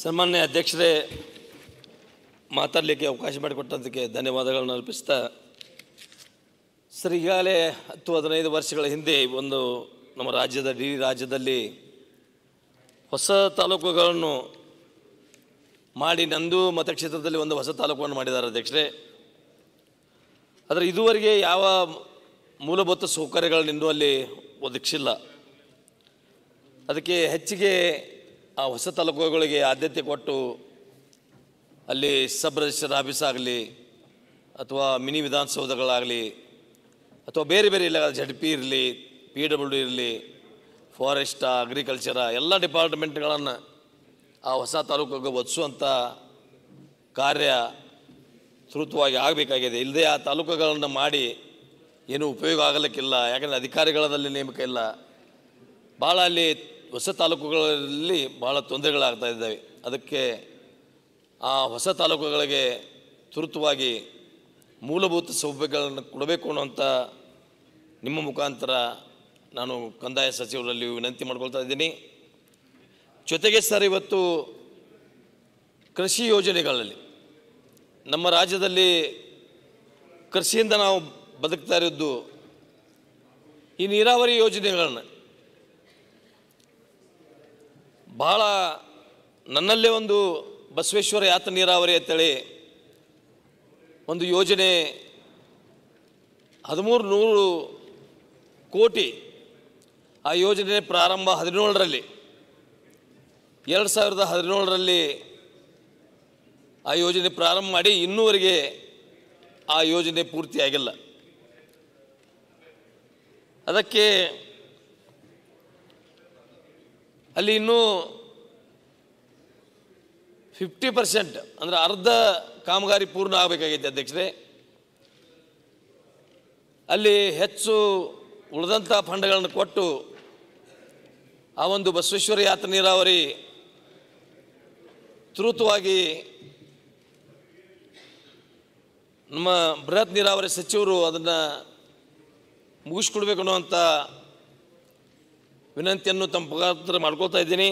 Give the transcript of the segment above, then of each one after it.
ಸನ್ಮಾನ್ಯ ಅಧ್ಯಕ್ಷರೇ ಮಾತಾಡಲಿಕ್ಕೆ ಅವಕಾಶ ಮಾಡಿಕೊಟ್ಟಂತಕ್ಕೆ ಧನ್ಯವಾದಗಳನ್ನು ಅರ್ಪಿಸ್ತಾ ಸರ್ ಈಗಾಗಲೇ ಹತ್ತು ಹದಿನೈದು ವರ್ಷಗಳ ಹಿಂದೆ ಒಂದು ನಮ್ಮ ರಾಜ್ಯದ ಇಡೀ ರಾಜ್ಯದಲ್ಲಿ ಹೊಸ ತಾಲೂಕುಗಳನ್ನು ಮಾಡಿ ನಂದು ಮತಕ್ಷೇತ್ರದಲ್ಲಿ ಒಂದು ಹೊಸ ತಾಲೂಕನ್ನು ಮಾಡಿದ್ದಾರೆ ಅಧ್ಯಕ್ಷರೇ ಆದರೆ ಇದುವರೆಗೆ ಯಾವ ಮೂಲಭೂತ ಸೌಕರ್ಯಗಳನ್ನು ಇನ್ನೂ ಅಲ್ಲಿ ಒದಗಿಸಿಲ್ಲ ಅದಕ್ಕೆ ಹೆಚ್ಚಿಗೆ ಆ ಹೊಸ ತಾಲೂಕುಗಳಿಗೆ ಆದ್ಯತೆ ಕೊಟ್ಟು ಅಲ್ಲಿ ಸಬ್ ರಿಜಿಸ್ಟರ್ ಆಫೀಸ್ ಆಗಲಿ ಅಥವಾ ಮಿನಿ ವಿಧಾನಸೌಧಗಳಾಗಲಿ ಅಥವಾ ಬೇರೆ ಬೇರೆ ಇಲ್ಲ ಜಡ್ ಪಿ ಇರಲಿ ಪಿ ಡಬ್ಲ್ಯೂ ಇರಲಿ ಫಾರೆಸ್ಟ ಅಗ್ರಿಕಲ್ಚರ ಎಲ್ಲ ಡಿಪಾರ್ಟ್ಮೆಂಟ್ಗಳನ್ನು ಆ ಹೊಸ ತಾಲೂಕಿಗೆ ಒದಿಸುವಂಥ ಕಾರ್ಯ ತ್ವರಿತವಾಗಿ ಆಗಬೇಕಾಗಿದೆ ಇಲ್ಲದೆ ಆ ತಾಲೂಕುಗಳನ್ನು ಮಾಡಿ ಏನೂ ಉಪಯೋಗ ಆಗಲಿಕ್ಕಿಲ್ಲ ಯಾಕಂದರೆ ಅಧಿಕಾರಿಗಳಲ್ಲಿ ನೇಮಕ ಇಲ್ಲ ಭಾಳ ಅಲ್ಲಿ ಹೊಸ ತಾಲೂಕುಗಳಲ್ಲಿ ಭಾಳ ತೊಂದರೆಗಳಾಗ್ತಾ ಇದ್ದಾವೆ ಅದಕ್ಕೆ ಆ ಹೊಸ ತಾಲೂಕುಗಳಿಗೆ ತುರ್ತುವಾಗಿ ಮೂಲಭೂತ ಸೌಲಭ್ಯಗಳನ್ನು ಕೊಡಬೇಕು ಅನ್ನೋಂಥ ನಿಮ್ಮ ಮುಖಾಂತರ ನಾನು ಕಂದಾಯ ಸಚಿವರಲ್ಲಿ ವಿನಂತಿ ಮಾಡ್ಕೊಳ್ತಾ ಇದ್ದೀನಿ ಜೊತೆಗೆ ಸರ್ ಇವತ್ತು ಕೃಷಿ ಯೋಜನೆಗಳಲ್ಲಿ ನಮ್ಮ ರಾಜ್ಯದಲ್ಲಿ ಕೃಷಿಯಿಂದ ನಾವು ಬದುಕ್ತಾ ಇರೋದು ಈ ನೀರಾವರಿ ಯೋಜನೆಗಳನ್ನು ಭಾಳ ನನ್ನಲ್ಲೇ ಒಂದು ಬಸವೇಶ್ವರ ಯಾತ ನೀರಾವರಿ ಅಂತೇಳಿ ಒಂದು ಯೋಜನೆ ಹದಿಮೂರು ನೂರು ಕೋಟಿ ಆ ಯೋಜನೆ ಪ್ರಾರಂಭ ಹದಿನೇಳರಲ್ಲಿ ಎರಡು ಸಾವಿರದ ಹದಿನೇಳರಲ್ಲಿ ಆ ಯೋಜನೆ ಪ್ರಾರಂಭ ಮಾಡಿ ಇನ್ನೂವರೆಗೆ ಆ ಯೋಜನೆ ಪೂರ್ತಿಯಾಗಿಲ್ಲ ಅದಕ್ಕೆ ಅಲ್ಲಿ ಇನ್ನೂ ಫಿಫ್ಟಿ ಪರ್ಸೆಂಟ್ ಅಂದರೆ ಅರ್ಧ ಕಾಮಗಾರಿ ಪೂರ್ಣ ಆಗಬೇಕಾಗೈತೆ ಅಧ್ಯಕ್ಷರೇ ಅಲ್ಲಿ ಹೆಚ್ಚು ಉಳಿದಂಥ ಫಂಡ್ಗಳನ್ನು ಕೊಟ್ಟು ಆ ಒಂದು ಬಸವೇಶ್ವರ ಯಾತ್ರೆ ನೀರಾವರಿ ತ್ರೂತವಾಗಿ ನಮ್ಮ ಬೃಹತ್ ನೀರಾವರಿ ಸಚಿವರು ಅದನ್ನು ಮುಗಿಸ್ಕೊಡ್ಬೇಕು ಅನ್ನುವಂಥ ವಿನಂತಿಯನ್ನು ತಮ್ಮ ಮುಖಾಂತರ ಮಾಡ್ಕೊಳ್ತಾ ಇದ್ದೀನಿ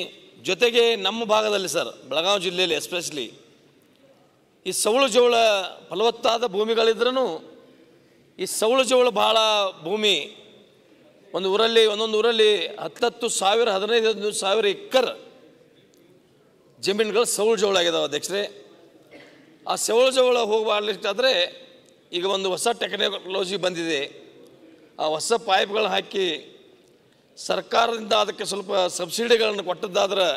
ಜೊತೆಗೆ ನಮ್ಮ ಭಾಗದಲ್ಲಿ ಸರ್ ಬೆಳಗಾವಿ ಜಿಲ್ಲೆಯಲ್ಲಿ ಎಸ್ಪೆಷಲಿ ಈ ಸವಳು ಜೋಳ ಫಲವತ್ತಾದ ಭೂಮಿಗಳಿದ್ರೂ ಈ ಸೌಳು ಜೋಳ ಭಾಳ ಭೂಮಿ ಒಂದು ಊರಲ್ಲಿ ಒಂದೊಂದು ಊರಲ್ಲಿ ಹತ್ತತ್ತು ಸಾವಿರ ಹದಿನೈದು ಸಾವಿರ ಎಕ್ಕರ್ ಜಮೀನುಗಳು ಸೌಳು ಜೋಳ ಆಗಿದಾವೆ ಅಧ್ಯಕ್ಷರೇ ಆ ಸೌಳು ಜೋಳ ಹೋಗಬಾರ್ಲಿಷ್ಟಾದರೆ ಈಗ ಒಂದು ಹೊಸ ಟೆಕ್ನಾಲಜಿ ಬಂದಿದೆ ಆ ಹೊಸ ಪೈಪ್ಗಳು ಹಾಕಿ ಸರ್ಕಾರದಿಂದ ಅದಕ್ಕೆ ಸ್ವಲ್ಪ ಸಬ್ಸಿಡಿಗಳನ್ನು ಕೊಟ್ಟದ್ದಾದ್ರೆ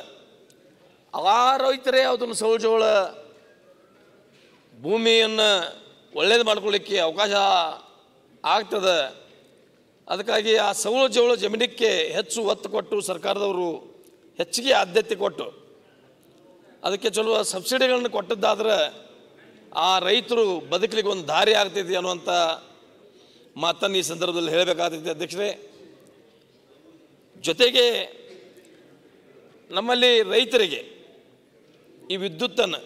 ಆ ರೈತರೇ ಅದನ್ನು ಸೌಜೋಳ ಭೂಮಿಯನ್ನು ಒಳ್ಳೇದು ಮಾಡ್ಕೊಳ್ಳಿಕ್ಕೆ ಅವಕಾಶ ಆಗ್ತದೆ ಅದಕ್ಕಾಗಿ ಆ ಸೌಳ ಜೋಳ ಜಮೀನಿಗೆ ಹೆಚ್ಚು ಒತ್ತು ಕೊಟ್ಟು ಸರ್ಕಾರದವರು ಹೆಚ್ಚಿಗೆ ಆದ್ಯತೆ ಕೊಟ್ಟು ಅದಕ್ಕೆ ಚಲೋ ಸಬ್ಸಿಡಿಗಳನ್ನು ಕೊಟ್ಟದ್ದಾದ್ರೆ ಆ ರೈತರು ಬದುಕಲಿಕ್ಕೆ ಒಂದು ದಾರಿ ಆಗ್ತೈತಿ ಅನ್ನುವಂಥ ಮಾತನ್ನು ಈ ಸಂದರ್ಭದಲ್ಲಿ ಹೇಳಬೇಕಾಗ್ತೈತಿ ಅಧ್ಯಕ್ಷರೇ ಜೊತೆಗೆ ನಮ್ಮಲ್ಲಿ ರೈತರಿಗೆ ಈ ವಿದ್ಯುತ್ತನ್ನು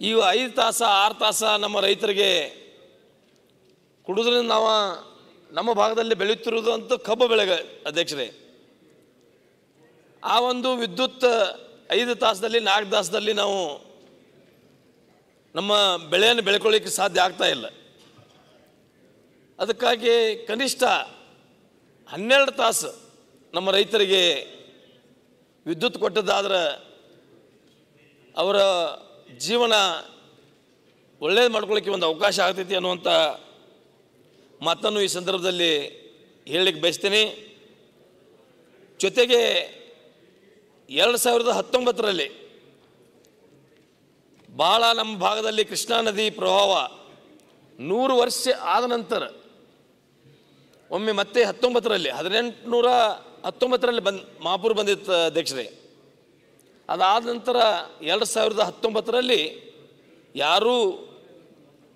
ಈ ಐದು ತಾಸ ಆರು ತಾಸ ನಮ್ಮ ರೈತರಿಗೆ ಕುಡಿದ್ರಿಂದ ನಾವು ನಮ್ಮ ಭಾಗದಲ್ಲಿ ಬೆಳೆಯುತ್ತಿರುವುದು ಅಂತೂ ಕಬ್ಬು ಬೆಳೆಗ ಅಧ್ಯಕ್ಷರೇ ಆ ಒಂದು ವಿದ್ಯುತ್ ಐದು ತಾಸದಲ್ಲಿ ನಾಲ್ಕು ತಾಸದಲ್ಲಿ ನಾವು ನಮ್ಮ ಬೆಳೆಯನ್ನು ಬೆಳ್ಕೊಳ್ಳಿಕ್ಕೆ ಸಾಧ್ಯ ಆಗ್ತಾ ಇಲ್ಲ ಅದಕ್ಕಾಗಿ ಕನಿಷ್ಠ ಹನ್ನೆರಡು ತಾಸು ನಮ್ಮ ರೈತರಿಗೆ ವಿದ್ಯುತ್ ಕೊಟ್ಟದ್ದಾದ್ರೆ ಅವರ ಜೀವನ ಒಳ್ಳೇದು ಮಾಡ್ಕೊಳ್ಳಿಕ್ಕೆ ಒಂದು ಅವಕಾಶ ಆಗ್ತೈತಿ ಅನ್ನುವಂಥ ಮಾತನ್ನು ಈ ಸಂದರ್ಭದಲ್ಲಿ ಹೇಳಲಿಕ್ಕೆ ಬಯಸ್ತೀನಿ ಜೊತೆಗೆ ಎರಡು ಸಾವಿರದ ಹತ್ತೊಂಬತ್ತರಲ್ಲಿ ಭಾಳ ನಮ್ಮ ಭಾಗದಲ್ಲಿ ಕೃಷ್ಣಾ ನದಿ ಪ್ರಭಾವ ನೂರು ವರ್ಷ ಆದ ನಂತರ ಒಮ್ಮೆ ಮತ್ತೆ ಹತ್ತೊಂಬತ್ತರಲ್ಲಿ ಹದಿನೆಂಟುನೂರ ಹತ್ತೊಂಬತ್ತರಲ್ಲಿ ಬಂದು ಮಹಾಪುರ್ ಬಂದಿತ್ತು ಅಧ್ಯಕ್ಷರೇ ಅದಾದ ನಂತರ ಎರಡು ಸಾವಿರದ ಹತ್ತೊಂಬತ್ತರಲ್ಲಿ ಯಾರೂ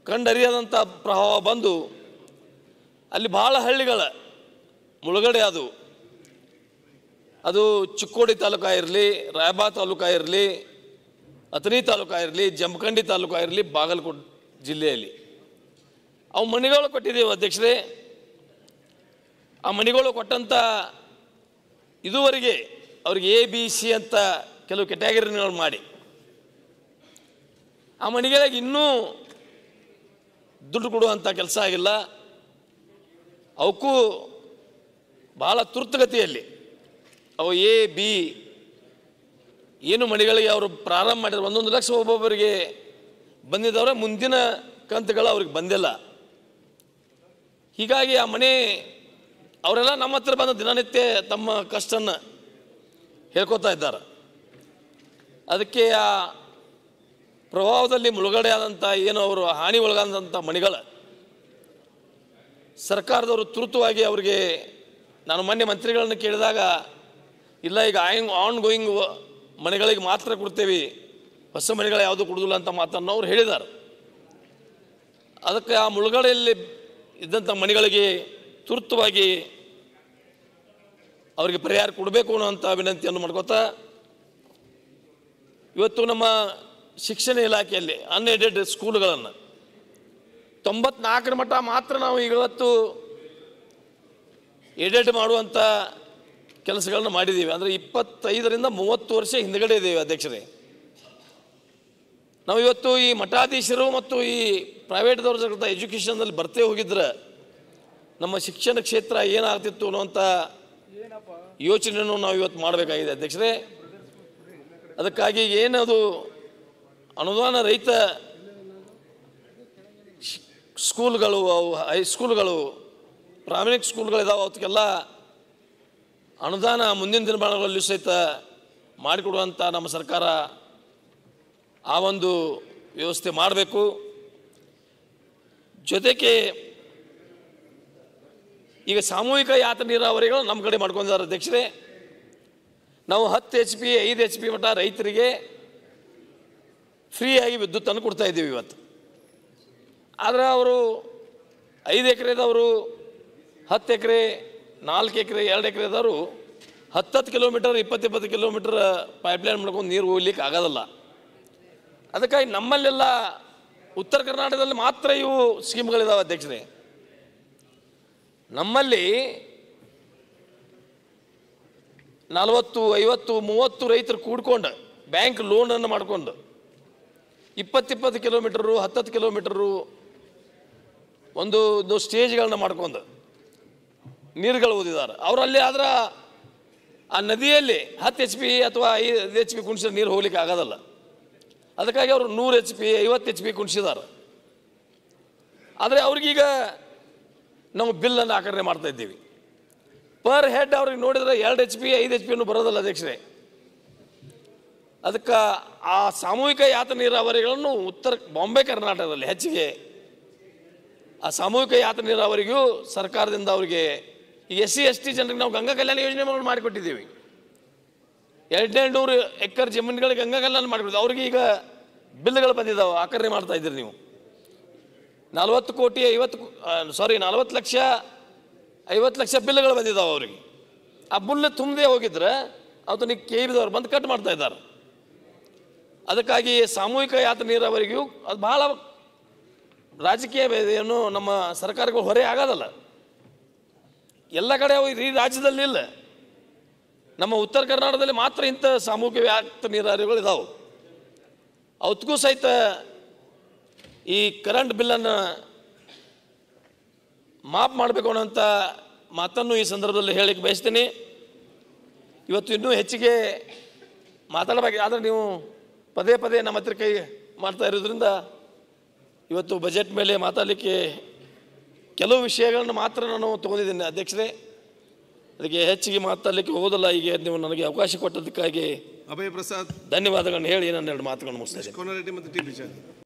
ಕಂಡರಿಯದಂಥ ಪ್ರಭಾವ ಬಂದು ಅಲ್ಲಿ ಭಾಳ ಹಳ್ಳಿಗಳ ಮುಳುಗಡೆ ಅದು ಅದು ಚಿಕ್ಕೋಡಿ ತಾಲೂಕು ಇರಲಿ ರಾಯಬಾ ತಾಲೂಕು ಇರಲಿ ಅತನಿ ತಾಲೂಕು ಇರಲಿ ಜಮಖಂಡಿ ತಾಲೂಕು ಇರಲಿ ಬಾಗಲಕೋಟೆ ಜಿಲ್ಲೆಯಲ್ಲಿ ಅವು ಮಣಿಗಳು ಕೊಟ್ಟಿದ್ದೀವಿ ಅಧ್ಯಕ್ಷರೇ ಆ ಮಣಿಗಳು ಕೊಟ್ಟಂಥ ಇದುವರೆಗೆ ಅವ್ರಿಗೆ ಎ ಬಿ ಸಿ ಅಂತ ಕೆಲವು ಕೆಟಗರಿಗಳು ಮಾಡಿ ಆ ಮಣಿಗಳಿಗೆ ಇನ್ನೂ ದುಡ್ಡು ಕೊಡುವಂಥ ಕೆಲಸ ಆಗಿಲ್ಲ ಅವಕ್ಕೂ ಭಾಳ ತುರ್ತುಗತಿಯಲ್ಲಿ ಅವು ಎ ಬಿ ಏನು ಮಣಿಗಳಿಗೆ ಅವರು ಪ್ರಾರಂಭ ಮಾಡಿದ್ರು ಒಂದೊಂದು ಲಕ್ಷ ಒಬ್ಬೊಬ್ಬರಿಗೆ ಬಂದಿದ್ದವ್ರೆ ಮುಂದಿನ ಕಂತುಗಳು ಅವ್ರಿಗೆ ಬಂದಿಲ್ಲ ಹೀಗಾಗಿ ಆ ಮನೆ ಅವರೆಲ್ಲ ನಮ್ಮ ಹತ್ರ ಬಂದು ದಿನನಿತ್ಯ ತಮ್ಮ ಕಷ್ಟನ್ನು ಹೇಳ್ಕೊತಾ ಇದ್ದಾರೆ ಅದಕ್ಕೆ ಆ ಪ್ರಭಾವದಲ್ಲಿ ಮುಳುಗಡೆ ಆದಂಥ ಏನು ಅವರು ಹಾನಿ ಒಳಗಾದಂಥ ಮಣಿಗಳು ಸರ್ಕಾರದವರು ತುರ್ತುವಾಗಿ ಅವರಿಗೆ ನಾನು ಮೊನ್ನೆ ಮಂತ್ರಿಗಳನ್ನು ಕೇಳಿದಾಗ ಇಲ್ಲ ಈಗ ಆಯಿಂಗ್ ಆನ್ ಗೋಯಿಂಗ್ ಮನೆಗಳಿಗೆ ಮಾತ್ರ ಕೊಡ್ತೇವೆ ಹೊಸ ಮನೆಗಳು ಯಾವುದು ಕೊಡೋದಿಲ್ಲ ಅಂತ ಮಾತನ್ನು ಅವ್ರು ಹೇಳಿದ್ದಾರೆ ಅದಕ್ಕೆ ಆ ಮುಳುಗಡೆಯಲ್ಲಿ ಇದ್ದಂಥ ಮನೆಗಳಿಗೆ ತುರ್ತುವಾಗಿ ಅವರಿಗೆ ಪರಿಹಾರ ಕೊಡಬೇಕು ಅಂತ ವಿನಂತಿಯನ್ನು ಮಾಡ್ಕೋತಾ ಇವತ್ತು ನಮ್ಮ ಶಿಕ್ಷಣ ಇಲಾಖೆಯಲ್ಲಿ ಅನ್ಎಡೆಡ್ ಸ್ಕೂಲ್ಗಳನ್ನು ತೊಂಬತ್ನಾಲ್ಕರ ಮಟ್ಟ ಮಾತ್ರ ನಾವು ಇವತ್ತು ಎಡೆಡ್ ಮಾಡುವಂಥ ಕೆಲಸಗಳನ್ನು ಮಾಡಿದ್ದೀವಿ ಅಂದರೆ ಇಪ್ಪತ್ತೈದರಿಂದ ಮೂವತ್ತು ವರ್ಷ ಹಿಂದುಗಡೆ ಇದ್ದೀವಿ ಅಧ್ಯಕ್ಷರೇ ನಾವು ಇವತ್ತು ಈ ಮಠಾಧೀಶರು ಮತ್ತು ಈ ಪ್ರೈವೇಟ್ದವ್ರ ಎಜುಕೇಶನ್ ಎಜುಕೇಷನ್ನಲ್ಲಿ ಬರ್ತೇ ಹೋಗಿದ್ರೆ ನಮ್ಮ ಶಿಕ್ಷಣ ಕ್ಷೇತ್ರ ಏನಾಗ್ತಿತ್ತು ಅನ್ನುವಂಥ ಯೋಚನೆಯನ್ನು ನಾವು ಇವತ್ತು ಮಾಡಬೇಕಾಗಿದೆ ಅಧ್ಯಕ್ಷರೇ ಅದಕ್ಕಾಗಿ ಏನದು ಅನುದಾನ ರಹಿತ ಸ್ಕೂಲ್ಗಳು ಅವು ಹೈಸ್ಕೂಲ್ಗಳು ಪ್ರಾಮಾಣಿಕ ಸ್ಕೂಲ್ಗಳಿದಾವೆ ಅವತ್ತಿಗೆಲ್ಲ ಅನುದಾನ ಮುಂದಿನ ದಿನಮಾನಗಳಲ್ಲಿ ಸಹಿತ ಮಾಡಿಕೊಡುವಂಥ ನಮ್ಮ ಸರ್ಕಾರ ಆ ಒಂದು ವ್ಯವಸ್ಥೆ ಮಾಡಬೇಕು ಜೊತೆಗೆ ಈಗ ಸಾಮೂಹಿಕ ಯಾತ ನೀರಾವರಿಗಳು ನಮ್ಮ ಕಡೆ ಮಾಡ್ಕೊಂಡಿದ್ದಾರೆ ಅಧ್ಯಕ್ಷರೇ ನಾವು ಹತ್ತು ಎಚ್ ಪಿ ಐದು ಎಚ್ ಪಿ ಮಟ್ಟ ರೈತರಿಗೆ ಫ್ರೀಯಾಗಿ ವಿದ್ಯುತ್ತನ್ನು ಕೊಡ್ತಾ ಇದ್ದೀವಿ ಇವತ್ತು ಆದರೆ ಅವರು ಐದು ಎಕರೆದವರು ಹತ್ತು ಎಕರೆ ನಾಲ್ಕು ಎಕರೆ ಎರಡು ಎಕರೆದವರು ಹತ್ತತ್ತು ಕಿಲೋಮೀಟರ್ ಇಪ್ಪತ್ತಿಪ್ಪತ್ತು ಕಿಲೋಮೀಟರ್ ಪೈಪ್ಲೈನ್ ಮಾಡ್ಕೊಂಡು ನೀರು ಹೋಗ್ಲಿಕ್ಕೆ ಆಗೋದಲ್ಲ ಅದಕ್ಕಾಗಿ ನಮ್ಮಲ್ಲೆಲ್ಲ ಉತ್ತರ ಕರ್ನಾಟಕದಲ್ಲಿ ಮಾತ್ರ ಇವು ಸ್ಕೀಮ್ಗಳಿದಾವೆ ಅಧ್ಯಕ್ಷರೇ ನಮ್ಮಲ್ಲಿ ನಲವತ್ತು ಐವತ್ತು ಮೂವತ್ತು ರೈತರು ಕೂಡ್ಕೊಂಡು ಬ್ಯಾಂಕ್ ಲೋನನ್ನು ಮಾಡಿಕೊಂಡು ಇಪ್ಪತ್ತಿಪ್ಪತ್ತು ಕಿಲೋಮೀಟರು ಹತ್ತತ್ತು ಕಿಲೋಮೀಟರು ಒಂದು ಒಂದು ಸ್ಟೇಜ್ಗಳನ್ನ ಮಾಡ್ಕೊಂಡು ನೀರುಗಳು ಓದಿದ್ದಾರೆ ಅವರಲ್ಲಿ ಆದ್ರೆ ಆ ನದಿಯಲ್ಲಿ ಹತ್ತು ಎಚ್ ಪಿ ಅಥವಾ ಐದು ಎಚ್ ಪಿ ಕುಣಿಸಿದ ನೀರು ಹೋಗ್ಲಿಕ್ಕೆ ಆಗೋದಲ್ಲ ಅದಕ್ಕಾಗಿ ಅವರು ನೂರು ಎಚ್ ಪಿ ಐವತ್ತು ಎಚ್ ಪಿ ಕುಣಿಸಿದ್ದಾರೆ ಆದರೆ ಅವ್ರಿಗೀಗ ನಾವು ಬಿಲ್ಲನ್ನು ಆಕರಣೆ ಮಾಡ್ತಾ ಇದ್ದೀವಿ ಪರ್ ಹೆಡ್ ಅವ್ರಿಗೆ ನೋಡಿದ್ರೆ ಎರಡು ಎಚ್ ಪಿ ಐದು ಎಚ್ ಅನ್ನು ಬರೋದಲ್ಲ ಅಧ್ಯಕ್ಷರೇ ಅದಕ್ಕೆ ಆ ಸಾಮೂಹಿಕ ಯಾತ ನೀರಾವರಿಗಳನ್ನು ಉತ್ತರ ಬಾಂಬೆ ಕರ್ನಾಟಕದಲ್ಲಿ ಹೆಚ್ಚಿಗೆ ಆ ಸಾಮೂಹಿಕ ಯಾತ ನೀರಾವರಿಗೂ ಸರ್ಕಾರದಿಂದ ಅವರಿಗೆ ಈ ಎಸ್ ಸಿ ಎಸ್ ಟಿ ಜನರಿಗೆ ನಾವು ಗಂಗಾ ಕಲ್ಯಾಣ ಯೋಜನೆ ಮಾಡಿಕೊಟ್ಟಿದ್ದೀವಿ ಎರಡೆರಡು ನೂರು ಎಕರ್ ಜಮೀನುಗಳಿಗೆ ಗಂಗಾ ಕಲ್ಯಾಣ ಮಾಡಿಕೊಡ್ತೀವಿ ಅವ್ರಿಗೆ ಈಗ ಬಿಲ್ಗಳು ಬಂದಿದ್ದಾವೆ ಆಕರಣೆ ಮಾಡ್ತಾ ಇದ್ದೀರಿ ನೀವು ನಲವತ್ತು ಕೋಟಿ ಐವತ್ತು ಸಾರಿ ನಲವತ್ತು ಲಕ್ಷ ಐವತ್ತು ಲಕ್ಷ ಬಿಲ್ಗಳು ಬಂದಿದ್ದಾವೆ ಅವ್ರಿಗೆ ಆ ಬಿಲ್ ತುಂಬದೇ ಹೋಗಿದ್ರೆ ಅದನ್ನ ಕೆ ಬಂದು ಕಟ್ ಮಾಡ್ತಾ ಇದ್ದಾರೆ ಅದಕ್ಕಾಗಿ ಸಾಮೂಹಿಕ ಯಾತ್ರೆ ನೀರಾವರಿಗೂ ಅದು ಬಹಳ ರಾಜಕೀಯ ಏನು ನಮ್ಮ ಸರ್ಕಾರಗಳು ಹೊರೆ ಆಗೋದಲ್ಲ ಎಲ್ಲ ಕಡೆ ಅವು ಈ ರಾಜ್ಯದಲ್ಲಿ ಇಲ್ಲ ನಮ್ಮ ಉತ್ತರ ಕರ್ನಾಟಕದಲ್ಲಿ ಮಾತ್ರ ಇಂಥ ಸಾಮೂಹಿಕ ವ್ಯಾಪ್ತ ನೀರಾವರಿಗಳು ಇದಾವೆ ಅವತ್ತಿಗೂ ಸಹಿತ ಈ ಕರೆಂಟ್ ಬಿಲ್ಲನ್ನು ಮಾಪ್ ಮಾಡಬೇಕು ಅನ್ನೋಂಥ ಮಾತನ್ನು ಈ ಸಂದರ್ಭದಲ್ಲಿ ಹೇಳಲಿಕ್ಕೆ ಬಯಸ್ತೀನಿ ಇವತ್ತು ಇನ್ನೂ ಹೆಚ್ಚಿಗೆ ಮಾತಾಡಬೇಕು ಆದರೆ ನೀವು ಪದೇ ಪದೇ ನಮ್ಮ ಹತ್ರ ಕೈ ಮಾಡ್ತಾ ಇರೋದ್ರಿಂದ ಇವತ್ತು ಬಜೆಟ್ ಮೇಲೆ ಮಾತಾಡಲಿಕ್ಕೆ ಕೆಲವು ವಿಷಯಗಳನ್ನು ಮಾತ್ರ ನಾನು ತಗೊಂಡಿದ್ದೀನಿ ಅಧ್ಯಕ್ಷರೇ ಅದಕ್ಕೆ ಹೆಚ್ಚಿಗೆ ಮಾತಾಡಲಿಕ್ಕೆ ಹೋಗೋದಲ್ಲ ಈಗ ನೀವು ನನಗೆ ಅವಕಾಶ ಕೊಟ್ಟದಕ್ಕಾಗಿ ಅಭಯ ಪ್ರಸಾದ್ ಧನ್ಯವಾದಗಳನ್ನು ಹೇಳಿ ನಾನು ಎರಡು ಮಾತುಗಳನ್ನು ಮುಗಿಸ್ತೇನೆ